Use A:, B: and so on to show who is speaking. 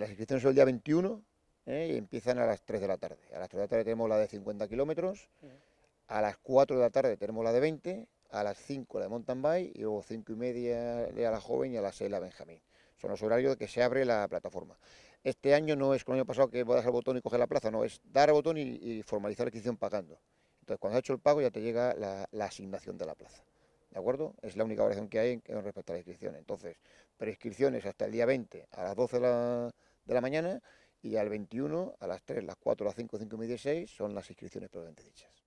A: Las inscripciones son el día 21 ¿eh? y empiezan a las 3 de la tarde. A las 3 de la tarde tenemos la de 50 kilómetros, a las 4 de la tarde tenemos la de 20, a las 5 la de mountain bike y luego 5 y media a la joven y a las 6 la Benjamín. Son los horarios de que se abre la plataforma. Este año no es como el año pasado que voy dar al botón y coger la plaza, no, es dar botón y, formalizar la inscripción pagando. Entonces, cuando has hecho el pago ya te llega la, asignación de la plaza. ¿De acuerdo? Es la única variación que hay en, respecto a la inscripción. Entonces, prescripciones hasta el día 20 a las 12 de la, de la mañana y al 21 a las 3, las 4, las 5, 5 y media
B: son las inscripciones probablemente dichas.